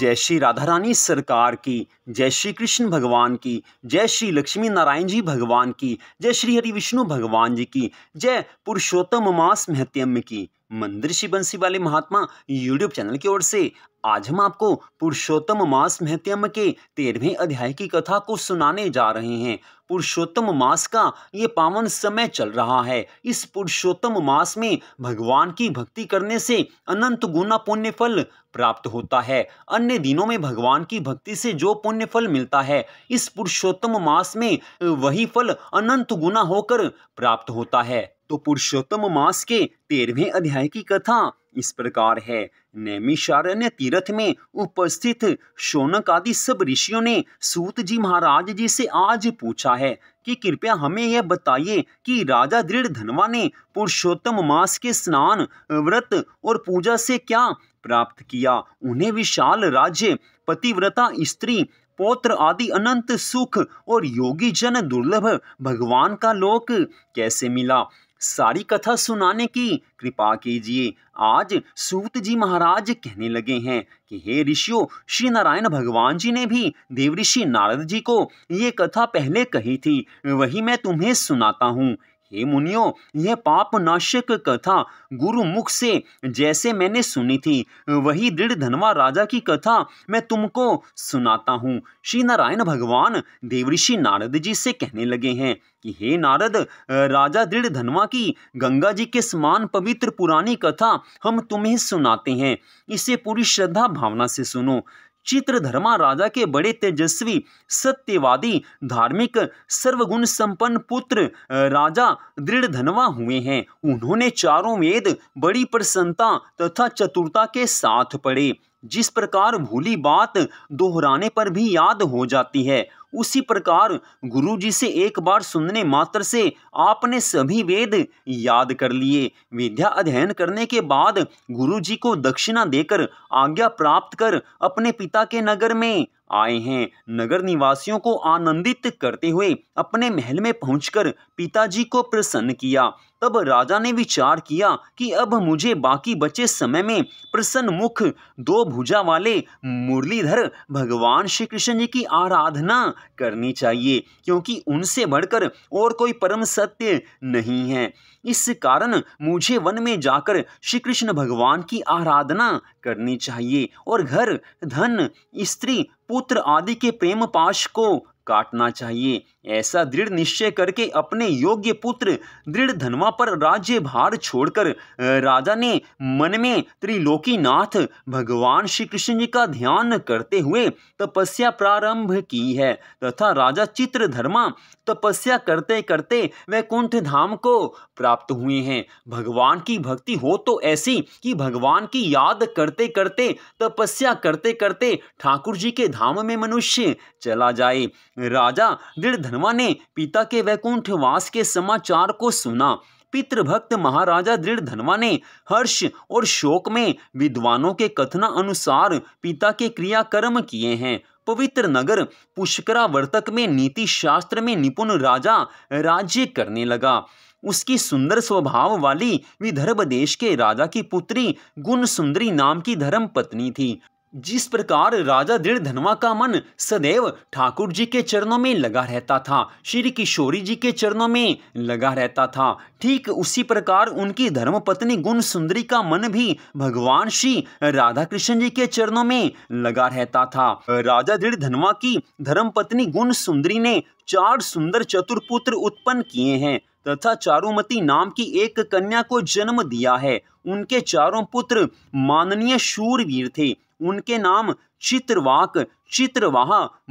जय श्री राधा रानी सरकार की जय श्री कृष्ण भगवान की जय श्री लक्ष्मी नारायण जी भगवान की जय श्री हरि विष्णु भगवान जी की जय पुरुषोत्तम मास महत्यम की मंदिर श्री बंसी वाले महात्मा यूट्यूब चैनल की ओर से आज हम आपको पुरुषोत्तम मास महत्यम के तेरहवें अध्याय की कथा को सुनाने जा रहे हैं पुरुषोत्तम मास का ये पावन समय चल रहा है इस पुरुषोत्तम मास में भगवान की भक्ति करने से अनंत गुना पुण्य फल प्राप्त होता है अन्य दिनों में भगवान की भक्ति से जो पुण्य फल मिलता है इस पुरुषोत्तम मास में वही फल अनंत गुना होकर प्राप्त होता है तो पुरुषोत्तम मास के तेरहवें अध्याय की कथा इस प्रकार है नैमिषारण्य तीर्थ में उपस्थित शौनक आदि सब ऋषियों ने सूत जी महाराज जी से आज पूछा है कि कृपया हमें यह बताइए कि राजा दृढ़ धनवा ने पुरुषोत्तम मास के स्नान व्रत और पूजा से क्या प्राप्त किया उन्हें विशाल राज्य पतिव्रता स्त्री पौत्र आदि अनंत सुख और योगी जन दुर्लभ भगवान का लोक कैसे मिला सारी कथा सुनाने की कृपा कीजिए आज सूत जी महाराज कहने लगे हैं कि हे ऋषियों श्री नारायण भगवान जी ने भी देव ऋषि नारद जी को ये कथा पहले कही थी वही मैं तुम्हें सुनाता हूँ हे मुनियो यह पाप नाशक कथा गुरु मुख से जैसे मैंने सुनी थी वही दृढ़ धनवा राजा की कथा मैं तुमको सुनाता हूँ श्री नारायण भगवान देवऋषि नारद जी से कहने लगे हैं कि हे नारद राजा दृढ़ धनवा की गंगा जी के समान पवित्र पुरानी कथा हम तुम्हें सुनाते हैं इसे पूरी श्रद्धा भावना से सुनो चित्रधर्मा राजा के बड़े तेजस्वी सत्यवादी धार्मिक सर्वगुण संपन्न पुत्र राजा दृढ़ धनवा हुए हैं उन्होंने चारों वेद बड़ी प्रसन्नता तथा चतुरता के साथ पढ़े जिस प्रकार भूली बात दोहराने पर भी याद हो जाती है उसी प्रकार गुरु जी से एक बार सुनने मात्र से आपने सभी वेद याद कर लिए विद्या अध्ययन करने के बाद गुरु जी को दक्षिणा देकर आज्ञा प्राप्त कर अपने पिता के नगर में आए हैं नगर निवासियों को आनंदित करते हुए अपने महल में पहुंचकर पिताजी को प्रसन्न किया तब राजा ने विचार किया कि अब मुझे बाकी बचे समय में प्रसन्न मुख दो भुजा वाले मुरलीधर भगवान श्री कृष्ण जी की आराधना करनी चाहिए क्योंकि उनसे बढ़कर और कोई परम सत्य नहीं है इस कारण मुझे वन में जाकर श्री कृष्ण भगवान की आराधना करनी चाहिए और घर धन स्त्री पुत्र आदि के प्रेम पाश को काटना चाहिए ऐसा दृढ़ निश्चय करके अपने योग्य पुत्र दृढ़ धनवा पर राज्य भार छोड़कर राजा ने मन में त्रिलोकीनाथ भगवान श्री कृष्ण जी का ध्यान करते हुए तपस्या प्रारंभ की है तथा राजा धर्मा तपस्या करते करते वैकुंठ धाम को प्राप्त हुए हैं भगवान की भक्ति हो तो ऐसी कि भगवान की याद करते करते तपस्या करते करते ठाकुर जी के धाम में मनुष्य चला जाए राजा दृढ़ धनवा ने पिता के वैकुंठवास के समाचार को सुना पितृभक्त महाराजा दृढ़ धनवा ने हर्ष और शोक में विद्वानों के कथना अनुसार पिता के क्रियाकर्म किए हैं पवित्र नगर पुष्करा वर्तक में नीति शास्त्र में निपुण राजा राज्य करने लगा उसकी सुंदर स्वभाव वाली विदर्भ देश के राजा की पुत्री गुण सुंदरी नाम की धर्म पत्नी थी जिस प्रकार राजा दृढ़ धनवा का मन सदैव ठाकुर जी के चरणों में लगा रहता था श्री किशोरी जी के चरणों में लगा रहता था ठीक उसी प्रकार उनकी धर्मपत्नी गुण सुंदरी का मन भी भगवान श्री राधा कृष्ण जी के चरणों में लगा रहता था राजा दृढ़ धनवा की धर्मपत्नी गुण सुंदरी ने चार सुंदर चतुर पुत्र उत्पन्न किए हैं तथा चारुमती नाम की एक कन्या को जन्म दिया है उनके चारों पुत्र माननीय शूरवीर थे उनके नाम चित्रवाक चित्रवाह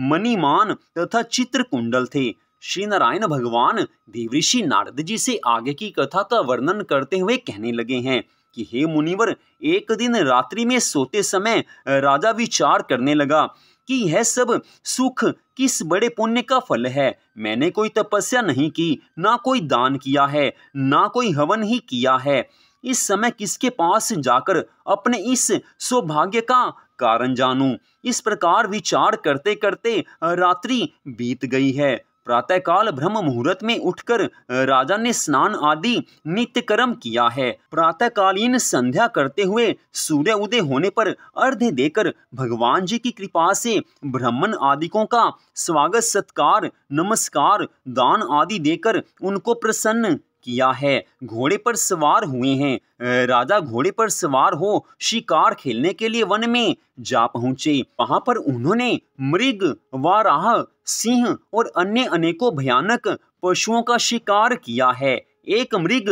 मणिमान तथा चित्रकुंडल थे श्री नारायण भगवान देवऋषि नारद जी से आगे की कथा का वर्णन करते हुए कहने लगे हैं कि हे मुनिवर एक दिन रात्रि में सोते समय राजा विचार करने लगा कि यह सब सुख किस बड़े पुण्य का फल है मैंने कोई तपस्या नहीं की ना कोई दान किया है ना कोई हवन ही किया है इस समय किसके पास जाकर अपने इस सौभाग्य का कारण जानूं इस प्रकार विचार करते करते रात्रि बीत गई है प्रातःकाल ब्रह्म मुहूर्त में उठकर राजा ने स्नान आदि नित्य कर्म किया है प्रातःकालीन संध्या करते हुए सूर्य उदय होने पर अर्घ्य देकर भगवान जी की कृपा से ब्राह्मण आदिकों का स्वागत सत्कार नमस्कार दान आदि देकर उनको प्रसन्न किया है घोड़े पर सवार हुए हैं राजा घोड़े पर सवार हो शिकार खेलने के लिए वन में जा पहुंचे वहां पर उन्होंने मृग वाराह सिंह और अन्य अनेकों भयानक पशुओं का शिकार किया है एक मृग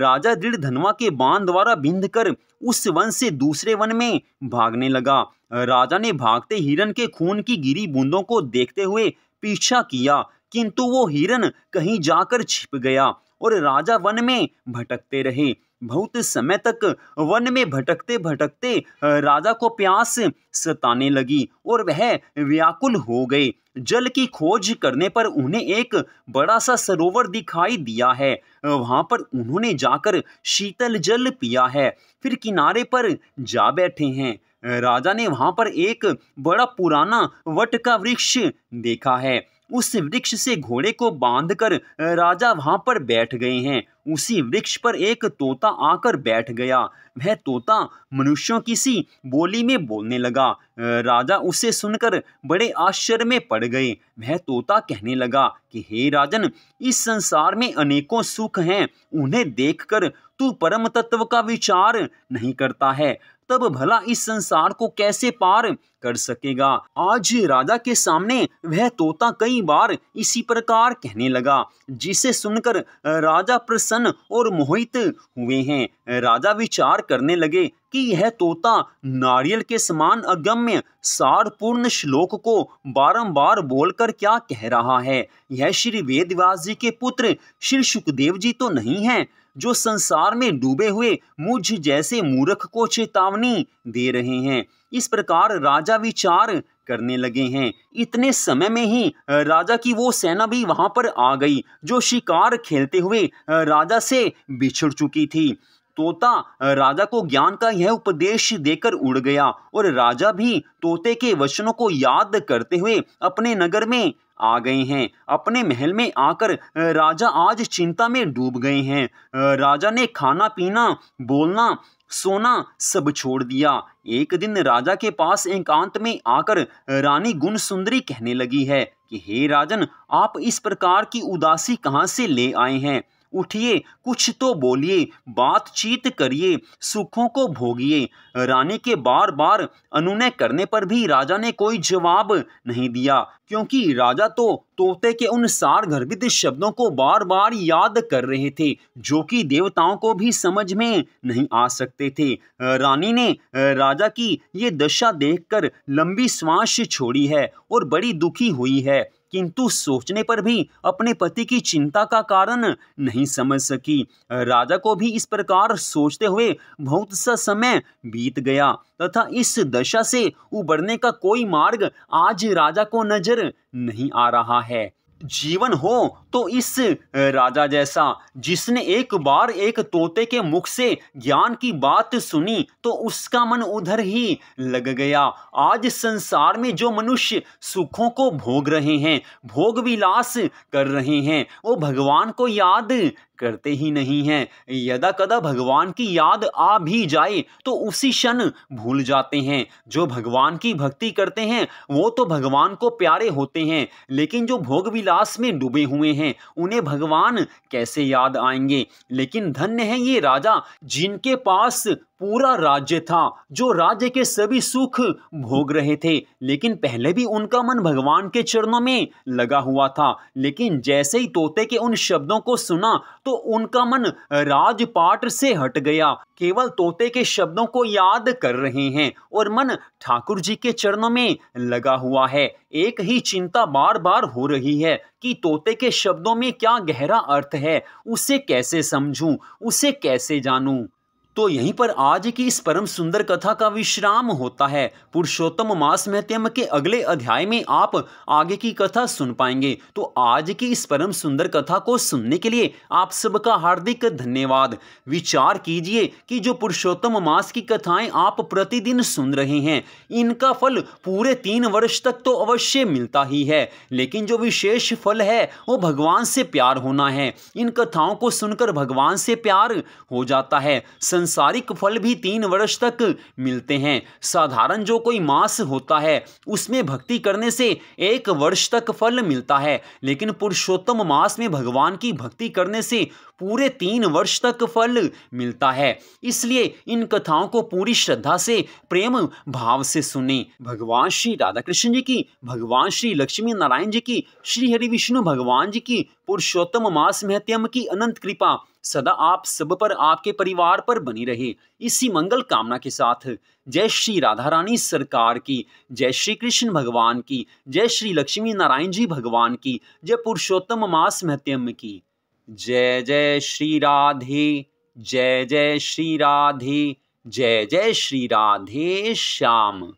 राजा दृढ़ धनवा के बाण द्वारा बिंध कर उस वन से दूसरे वन में भागने लगा राजा ने भागते हिरण के खून की गिरी बूंदों को देखते हुए पीछा किया किंतु वो हिरण कहीं जाकर छिप गया और राजा वन में भटकते रहे बहुत समय तक वन में भटकते भटकते राजा को प्यास सताने लगी और वह व्याकुल हो गए जल की खोज करने पर उन्हें एक बड़ा सा सरोवर दिखाई दिया है वहां पर उन्होंने जाकर शीतल जल पिया है फिर किनारे पर जा बैठे हैं राजा ने वहां पर एक बड़ा पुराना वट का वृक्ष देखा है उस वृक्ष से घोड़े को बांधकर राजा वहां पर बैठ गए हैं उसी वृक्ष पर एक तोता आकर बैठ गया वह तोता मनुष्यों की सी बोली में बोलने लगा राजा उसे सुनकर बड़े आश्चर्य में पड़ गए वह तोता कहने लगा कि हे राजन इस संसार में अनेकों सुख हैं उन्हें देखकर तू परम तत्व का विचार नहीं करता है तब भला इस संसार को कैसे पार कर सकेगा आज राजा के सामने वह तोता कई बार इसी प्रकार कहने लगा जिसे सुनकर राजा प्रसन्न और मोहित हुए हैं राजा विचार करने लगे कि यह तोता नारियल के समान अगम्य सारपूर्ण श्लोक को बारंबार बोलकर क्या कह रहा है यह श्री वेदव्यास जी के पुत्र श्री सुखदेव जी तो नहीं है जो संसार में डूबे हुए मुझ जैसे मूर्ख को चेतावनी दे रहे हैं इस प्रकार राजा विचार करने लगे हैं इतने समय में ही राजा की वो सेना भी वहां पर आ गई जो शिकार खेलते हुए राजा से बिछड़ चुकी थी तोता राजा को ज्ञान का यह उपदेश देकर उड़ गया और राजा भी तोते के वचनों को याद करते हुए अपने नगर में आ गए हैं अपने महल में आकर राजा आज चिंता में डूब गए हैं राजा ने खाना पीना बोलना सोना सब छोड़ दिया एक दिन राजा के पास एकांत में आकर रानी गुण सुंदरी कहने लगी है कि हे राजन आप इस प्रकार की उदासी कहाँ से ले आए हैं उठिए कुछ तो बोलिए बातचीत करिए सुखों को भोगिए रानी के बार बार अनुनय करने पर भी राजा ने कोई जवाब नहीं दिया क्योंकि राजा तो तोते के उन सार गर्भित शब्दों को बार बार याद कर रहे थे जो कि देवताओं को भी समझ में नहीं आ सकते थे रानी ने राजा की ये दशा देखकर लंबी श्वास छोड़ी है और बड़ी दुखी हुई है किंतु सोचने पर भी अपने पति की चिंता का कारण नहीं समझ सकी राजा को भी इस प्रकार सोचते हुए बहुत सा समय बीत गया तथा इस दशा से उबरने का कोई मार्ग आज राजा को नजर नहीं आ रहा है जीवन हो तो इस राजा जैसा जिसने एक बार एक तोते के मुख से ज्ञान की बात सुनी तो उसका मन उधर ही लग गया आज संसार में जो मनुष्य सुखों को भोग रहे हैं भोग विलास कर रहे हैं वो भगवान को याद करते ही नहीं हैं यदा कदा भगवान की याद आ भी जाए तो उसी क्षण भूल जाते हैं जो भगवान की भक्ति करते हैं वो तो भगवान को प्यारे होते हैं लेकिन जो भोग विलास में डूबे हुए हैं उन्हें भगवान कैसे याद आएंगे लेकिन धन्य है ये राजा जिनके पास पूरा राज्य था जो राज्य के सभी सुख भोग रहे थे लेकिन पहले भी उनका मन भगवान के चरणों में लगा हुआ था लेकिन जैसे ही तोते के उन शब्दों को सुना तो उनका मन राजपाट से हट गया केवल तोते के शब्दों को याद कर रहे हैं और मन ठाकुर जी के चरणों में लगा हुआ है एक ही चिंता बार बार हो रही है कि तोते के शब्दों में क्या गहरा अर्थ है उसे कैसे समझूं उसे कैसे जानूं तो यहीं पर आज की इस परम सुंदर कथा का विश्राम होता है पुरुषोत्तम मास महत्यम के अगले अध्याय में आप आगे की कथा सुन पाएंगे तो आज की इस परम सुंदर कथा को सुनने के लिए आप सबका हार्दिक धन्यवाद विचार कीजिए कि जो पुरुषोत्तम मास की कथाएं आप प्रतिदिन सुन रहे हैं इनका फल पूरे तीन वर्ष तक तो अवश्य मिलता ही है लेकिन जो विशेष फल है वो भगवान से प्यार होना है इन कथाओं को सुनकर भगवान से प्यार हो जाता है सांसारिक फल भी तीन वर्ष तक मिलते हैं साधारण जो कोई मास होता है उसमें भक्ति करने से एक वर्ष तक फल मिलता है लेकिन पुरुषोत्तम मास में भगवान की भक्ति करने से पूरे तीन वर्ष तक फल मिलता है इसलिए इन कथाओं को पूरी श्रद्धा से प्रेम भाव से सुने भगवान श्री राधा कृष्ण जी की भगवान श्री लक्ष्मी नारायण जी की श्री हरि विष्णु भगवान जी की पुरुषोत्तम मास महत्यम की अनंत कृपा सदा आप सब पर आपके परिवार पर बनी रहे इसी मंगल कामना के साथ जय श्री राधा रानी सरकार की जय श्री कृष्ण भगवान की जय श्री लक्ष्मी नारायण जी भगवान की जय पुरुषोत्तम मास महत्यम की जय जय श्री राधे जय जय श्री राधे जय जय श्री राधे श्याम